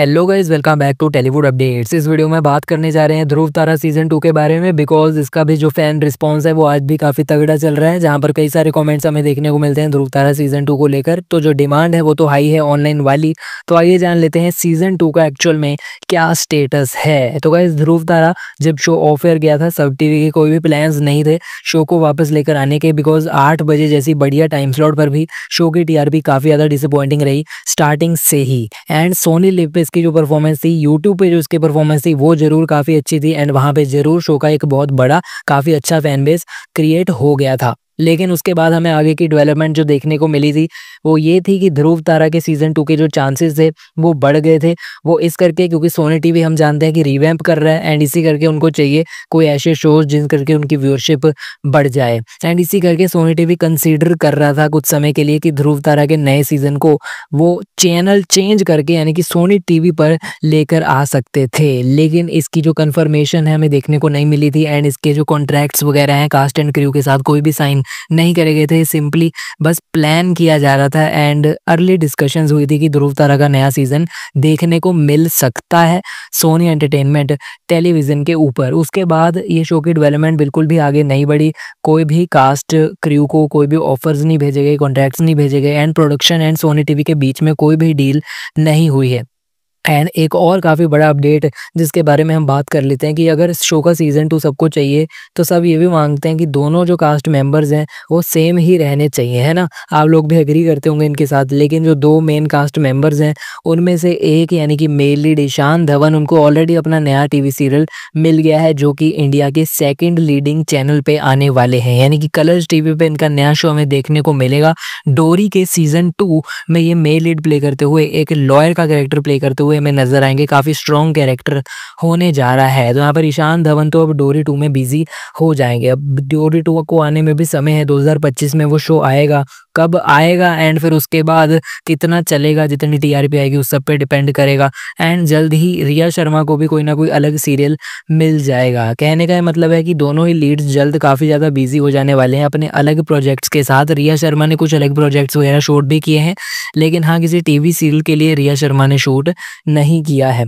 hello guys welcome back to Tellywood updates इस video में बात करने जा रहे हैं ध्रुव तारा सीजन टू के बारे में बिकॉज इसका भी जो फैन रिस्पांस है वो आज भी काफी तगड़ा चल रहा है जहां पर कई सारे कमेंट्स हमें देखने को मिलते हैं ध्रुव तारा सीजन टू को लेकर तो जो डिमांड है वो तो हाई है ऑनलाइन वाली तो आइए जान लेते हैं सीजन टू का एक्चुअल में क्या स्टेटस है तो गाइज ध्रुव तारा जब शो ऑफ एयर गया था सब टीवी के कोई भी प्लान नहीं थे शो को वापस लेकर आने के बिकॉज आठ बजे जैसी बढ़िया टाइम स्लॉट पर भी शो की टीआरपी काफी ज्यादा डिसअपॉइंटिंग रही स्टार्टिंग से ही एंड सोनी लिप इसकी जो परफॉर्मेंस थी यूट्यूब पे जो इसकी परफॉर्मेंस थी वो जरूर काफ़ी अच्छी थी एंड वहाँ पर जरूर शो का एक बहुत बड़ा काफ़ी अच्छा फैन बेस क्रिएट हो गया था लेकिन उसके बाद हमें आगे की डेवलपमेंट जो देखने को मिली थी वो ये थी कि ध्रुव तारा के सीजन टू के जो चांसेस थे वो बढ़ गए थे वो इस करके क्योंकि सोनी टीवी हम जानते हैं कि रिवैम्प कर रहा है एंड इसी करके उनको चाहिए कोई ऐसे शोज जिन करके उनकी व्यूअरशिप बढ़ जाए एंड इसी करके सोनी टी वी कर रहा था कुछ समय के लिए कि ध्रुव तारा के नए सीजन को वो चैनल चेंज करके यानी कि सोनी टी पर लेकर आ सकते थे लेकिन इसकी जो कन्फर्मेशन है हमें देखने को नहीं मिली थी एंड इसके जो कॉन्ट्रैक्ट्स वगैरह हैं कास्ट एंड क्रियो के साथ कोई भी साइन नहीं करे गए थे सिंपली बस प्लान किया जा रहा था एंड अर्ली डिस्कशन हुई थी कि ध्रुव तारा का नया सीजन देखने को मिल सकता है सोनी एंटरटेनमेंट टेलीविजन के ऊपर उसके बाद ये शो की डेवलपमेंट बिल्कुल भी आगे नहीं बढ़ी कोई भी कास्ट क्रू को कोई भी ऑफर्स नहीं भेजे गए कॉन्ट्रैक्ट्स नहीं भेजे गए and production and Sony TV के बीच में कोई भी डील नहीं हुई है एंड एक और काफ़ी बड़ा अपडेट जिसके बारे में हम बात कर लेते हैं कि अगर शो का सीज़न टू सबको चाहिए तो सब ये भी मांगते हैं कि दोनों जो कास्ट मेंबर्स हैं वो सेम ही रहने चाहिए है ना आप लोग भी एग्री करते होंगे इनके साथ लेकिन जो दो मेन कास्ट मेंबर्स हैं उनमें से एक यानी कि मेल लीड ईशान धवन उनको ऑलरेडी अपना नया टी सीरियल मिल गया है जो कि इंडिया के सेकेंड लीडिंग चैनल पर आने वाले हैं यानी कि कलर्स टी वी इनका नया शो हमें देखने को मिलेगा डोरी के सीज़न टू में ये मेल लीड प्ले करते हुए एक लॉयर का कैरेक्टर प्ले करते हुए हुए हमें नजर आएंगे काफ़ी स्ट्रॉन्ग कैरेक्टर होने जा रहा है तो यहाँ पर ईशान धवन तो अब डोरी टू में बिजी हो जाएंगे अब डोरी टू को आने में भी समय है 2025 में वो शो आएगा कब आएगा एंड फिर उसके बाद कितना चलेगा जितनी टीआरपी आएगी उस सब पे डिपेंड करेगा एंड जल्द ही रिया शर्मा को भी कोई ना कोई अलग सीरियल मिल जाएगा कहने का मतलब है कि दोनों ही लीड्स जल्द काफ़ी ज़्यादा बिजी हो जाने वाले हैं अपने अलग प्रोजेक्ट्स के साथ रिया शर्मा ने कुछ अलग प्रोजेक्ट्स वगैरह शूट भी किए हैं लेकिन हाँ किसी टीवी सीरियल के लिए रिया शर्मा ने शूट नहीं किया है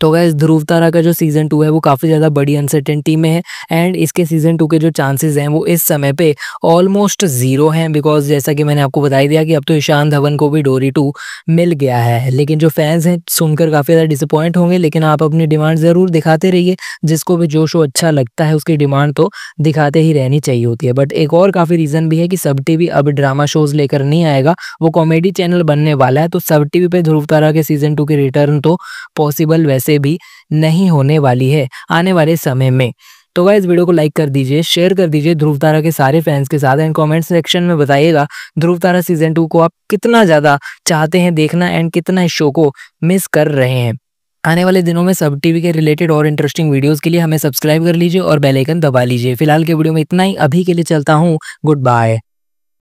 तो गैस ध्रुव तारा का जो सीज़न टू है वो काफ़ी ज़्यादा बड़ी अनसर्टेनिटी में है एंड इसके सीज़न टू के जो चांसेस हैं वो इस समय पे ऑलमोस्ट ज़ीरो हैं बिकॉज जैसा कि मैंने आपको बताई दिया कि अब तो ईशान धवन को भी डोरी टू मिल गया है लेकिन जो फैंस हैं सुनकर काफ़ी ज़्यादा डिसअपॉइंट होंगे लेकिन आप अपनी डिमांड ज़रूर दिखाते रहिए जिसको भी जो शो अच्छा लगता है उसकी डिमांड तो दिखाते ही रहनी चाहिए होती है बट एक और काफ़ी रीज़न भी है कि सब टी अब ड्रामा शोज़ लेकर नहीं आएगा वो कॉमेडी चैनल बनने वाला है तो सब टी पे ध्रुव तारा के सीज़न टू के रिटर्न तो पॉसिबल वैसे से भी नहीं होने वाली है आने वाले समय में तो वह इस वीडियो को लाइक कर दीजिए शेयर कर दीजिए ध्रुव तारा के सारे फैंस के साथ एंड कमेंट सेक्शन में बताइएगा ध्रुव तारा सीजन टू को आप कितना ज़्यादा चाहते हैं देखना एंड कितना इस शो को मिस कर रहे हैं आने वाले दिनों में सब टीवी के रिलेटेड और इंटरेस्टिंग वीडियोस के लिए हमें सब्सक्राइब कर लीजिए और बेल आइकन दबा लीजिए फिलहाल के वीडियो में इतना ही अभी के लिए चलता हूँ गुड बाय